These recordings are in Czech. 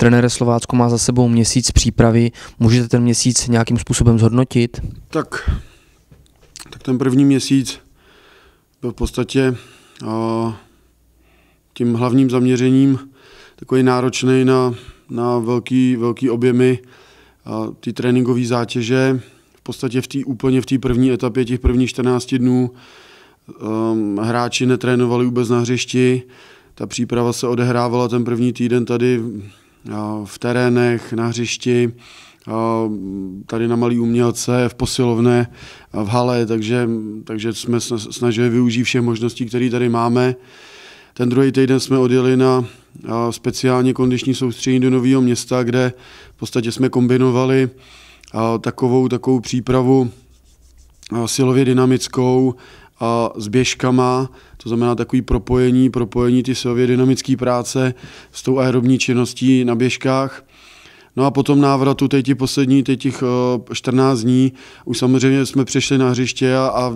Trenér Slovácko má za sebou měsíc přípravy. Můžete ten měsíc nějakým způsobem zhodnotit? Tak, tak ten první měsíc byl v podstatě uh, tím hlavním zaměřením takový náročný na, na velký, velký objemy uh, ty tréninkové zátěže. V podstatě v tý, úplně v té první etapě těch prvních 14 dnů um, hráči netrénovali vůbec na hřišti. Ta příprava se odehrávala ten první týden tady v terénech, na hřišti, tady na Malý umělce, v posilovně, v hale, takže, takže jsme snažili využít všech možností, které tady máme. Ten druhý týden jsme odjeli na speciální kondiční soustředění do Nového města, kde v podstatě jsme kombinovali takovou, takovou přípravu silově dynamickou a s běžkama, to znamená takový propojení, propojení ty silově dynamické práce s tou aerobní činností na běžkách. No a potom návratu teď ti poslední, teď těch 14 eh, dní, už samozřejmě jsme přešli na hřiště a, a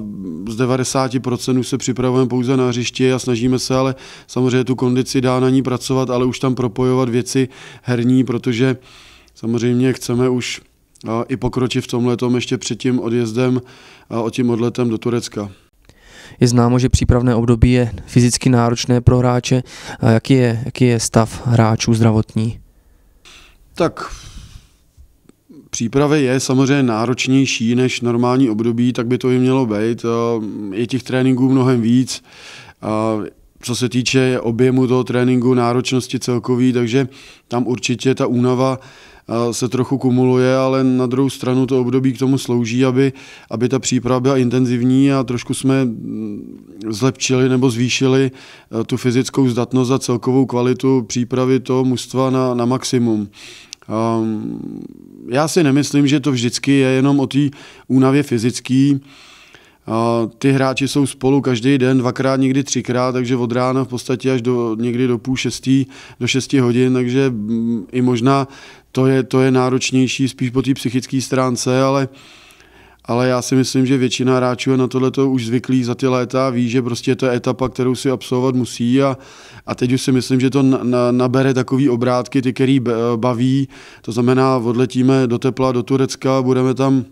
z 90% už se připravujeme pouze na hřiště a snažíme se, ale samozřejmě tu kondici dá na ní pracovat, ale už tam propojovat věci herní, protože samozřejmě chceme už eh, i pokročit v tomhle ještě před tím odjezdem a o tím odletem do Turecka. Je známo, že přípravné období je fyzicky náročné pro hráče. A jaký, je, jaký je stav hráčů zdravotní? Tak přípravy je samozřejmě náročnější než normální období, tak by to i mělo být. Je těch tréninků mnohem víc. Co se týče objemu toho tréninku, náročnosti celkový, takže tam určitě ta únava se trochu kumuluje, ale na druhou stranu to období k tomu slouží, aby, aby ta příprava byla intenzivní a trošku jsme mm, zlepšili nebo zvýšili e, tu fyzickou zdatnost a celkovou kvalitu přípravy toho mužstva na, na maximum. Um, já si nemyslím, že to vždycky je jenom o té únavě fyzické. Ty hráči jsou spolu každý den, dvakrát, někdy třikrát, takže od rána v podstatě až do, někdy do půl šestý, do šesti hodin, takže mm, i možná to je, to je náročnější spíš po té psychické stránce, ale ale já si myslím, že většina hráčů je na tohle už zvyklý za ty léta, ví, že prostě je to etapa, kterou si absolvovat musí a, a teď už si myslím, že to na, na, nabere takový obrátky, ty, který eh, baví, to znamená odletíme do tepla, do Turecka, budeme tam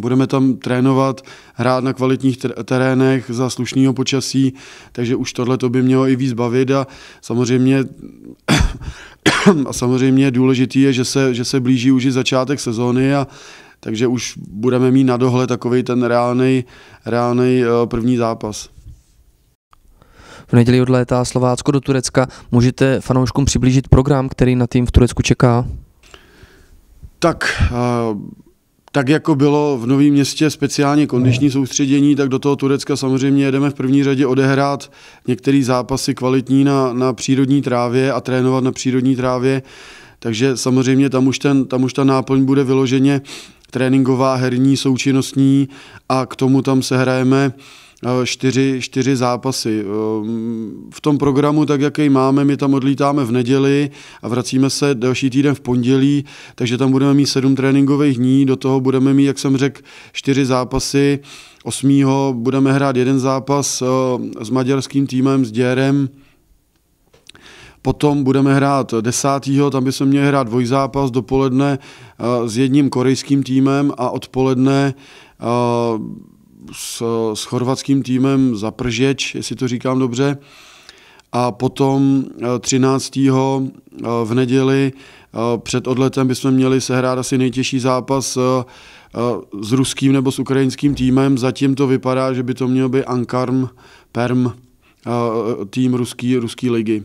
Budeme tam trénovat, hrát na kvalitních terénech za slušného počasí, takže už tohle to by mělo i víc bavit a samozřejmě a samozřejmě důležitý je, že se, že se blíží už i začátek sezóny a takže už budeme mít na dohle takový ten reálný reálný eh, první zápas. V neděli odlétá Slovácko do Turecka. Můžete fanouškům přiblížit program, který na tým v Turecku čeká? Tak, uh tak jako bylo v Novém městě speciálně kondiční no. soustředění, tak do toho Turecka samozřejmě jedeme v první řadě odehrát některé zápasy kvalitní na, na přírodní trávě a trénovat na přírodní trávě. Takže samozřejmě tam už, ten, tam už ta náplň bude vyloženě tréninková, herní, součinnostní a k tomu tam se hrajeme Eh, čtyři, čtyři zápasy. Eh, v tom programu, tak jaký máme, my tam odlítáme v neděli a vracíme se další týden v pondělí, takže tam budeme mít sedm tréninkových dní, do toho budeme mít, jak jsem řekl, čtyři zápasy. 8. budeme hrát jeden zápas eh, s maďarským týmem, s Děrem, Potom budeme hrát 10. tam by se měl hrát dvojzápas dopoledne s jedním korejským týmem a odpoledne s, s chorvatským týmem za Pržeč, jestli to říkám dobře, a potom 13. Eh, eh, v neděli eh, před odletem bychom měli sehrát asi nejtěžší zápas s ruským nebo s ukrajinským týmem. Zatím to vypadá, že by to měl být Ankarm Perm, tým ruský, ruský ligy.